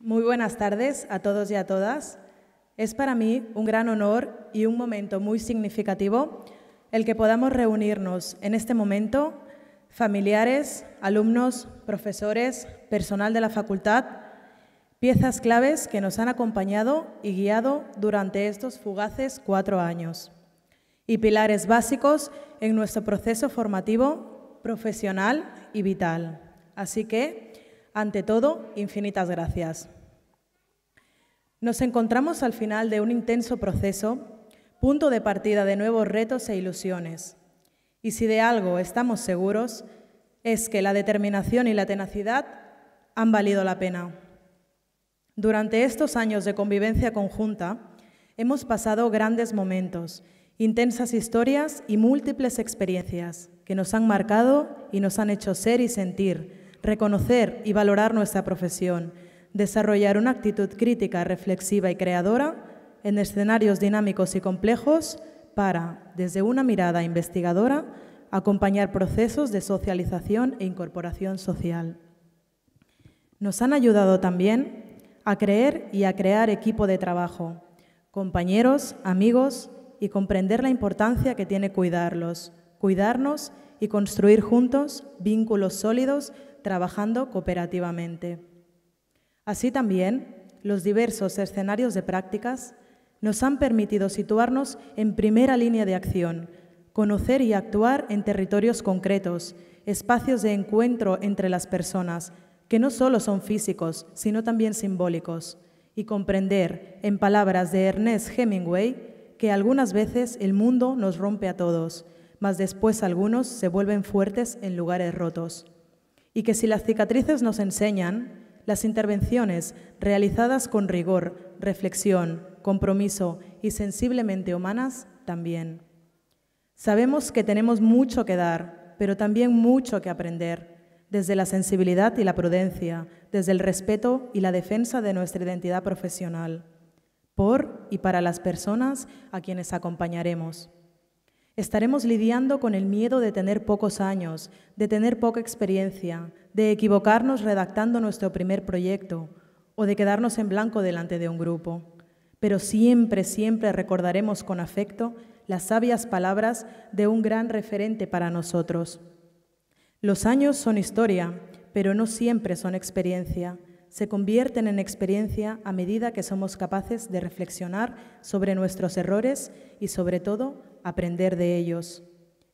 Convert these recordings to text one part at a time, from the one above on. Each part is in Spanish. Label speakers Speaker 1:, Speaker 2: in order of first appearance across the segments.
Speaker 1: Muy buenas tardes a todos y a todas. Es para mí un gran honor y un momento muy significativo el que podamos reunirnos en este momento, familiares, alumnos, profesores, personal de la facultad, piezas claves que nos han acompañado y guiado durante estos fugaces cuatro años, y pilares básicos en nuestro proceso formativo, profesional y vital. Así que, ante todo, infinitas gracias. Nos encontramos al final de un intenso proceso, punto de partida de nuevos retos e ilusiones. Y si de algo estamos seguros, es que la determinación y la tenacidad han valido la pena. Durante estos años de convivencia conjunta, hemos pasado grandes momentos, intensas historias y múltiples experiencias que nos han marcado y nos han hecho ser y sentir, reconocer y valorar nuestra profesión desarrollar una actitud crítica, reflexiva y creadora en escenarios dinámicos y complejos para, desde una mirada investigadora, acompañar procesos de socialización e incorporación social. Nos han ayudado también a creer y a crear equipo de trabajo, compañeros, amigos y comprender la importancia que tiene cuidarlos, cuidarnos y construir juntos vínculos sólidos trabajando cooperativamente. Así también, los diversos escenarios de prácticas nos han permitido situarnos en primera línea de acción, conocer y actuar en territorios concretos, espacios de encuentro entre las personas, que no solo son físicos, sino también simbólicos, y comprender, en palabras de Ernest Hemingway, que algunas veces el mundo nos rompe a todos, mas después algunos se vuelven fuertes en lugares rotos. Y que si las cicatrices nos enseñan, las intervenciones realizadas con rigor, reflexión, compromiso y sensiblemente humanas también. Sabemos que tenemos mucho que dar, pero también mucho que aprender, desde la sensibilidad y la prudencia, desde el respeto y la defensa de nuestra identidad profesional, por y para las personas a quienes acompañaremos. Estaremos lidiando con el miedo de tener pocos años, de tener poca experiencia, de equivocarnos redactando nuestro primer proyecto o de quedarnos en blanco delante de un grupo. Pero siempre, siempre recordaremos con afecto las sabias palabras de un gran referente para nosotros. Los años son historia, pero no siempre son experiencia se convierten en experiencia a medida que somos capaces de reflexionar sobre nuestros errores y, sobre todo, aprender de ellos.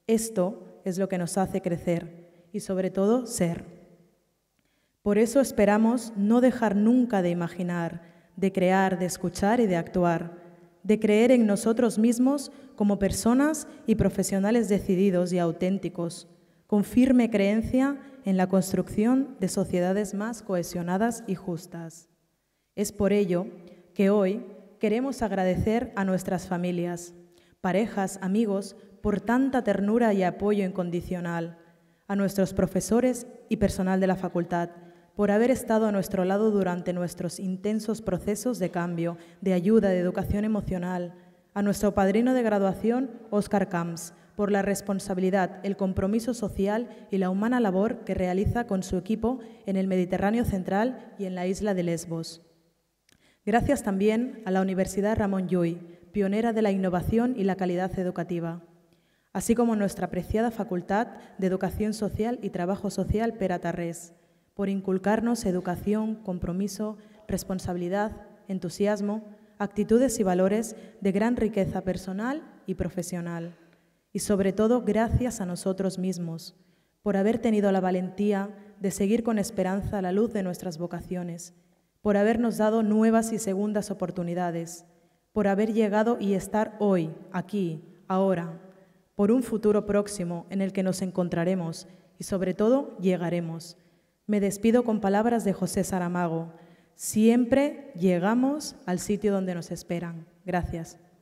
Speaker 1: Esto es lo que nos hace crecer y, sobre todo, ser. Por eso esperamos no dejar nunca de imaginar, de crear, de escuchar y de actuar, de creer en nosotros mismos como personas y profesionales decididos y auténticos, con firme creencia en la construcción de sociedades más cohesionadas y justas. Es por ello que hoy queremos agradecer a nuestras familias, parejas, amigos, por tanta ternura y apoyo incondicional, a nuestros profesores y personal de la facultad, por haber estado a nuestro lado durante nuestros intensos procesos de cambio, de ayuda, de educación emocional, a nuestro padrino de graduación, Oscar Camps, por la responsabilidad, el compromiso social y la humana labor que realiza con su equipo en el Mediterráneo Central y en la isla de Lesbos. Gracias también a la Universidad Ramón Llull, pionera de la innovación y la calidad educativa, así como a nuestra apreciada Facultad de Educación Social y Trabajo Social Pera por inculcarnos educación, compromiso, responsabilidad, entusiasmo, actitudes y valores de gran riqueza personal y profesional y sobre todo gracias a nosotros mismos por haber tenido la valentía de seguir con esperanza la luz de nuestras vocaciones, por habernos dado nuevas y segundas oportunidades, por haber llegado y estar hoy, aquí, ahora, por un futuro próximo en el que nos encontraremos y sobre todo llegaremos. Me despido con palabras de José Saramago. Siempre llegamos al sitio donde nos esperan. Gracias.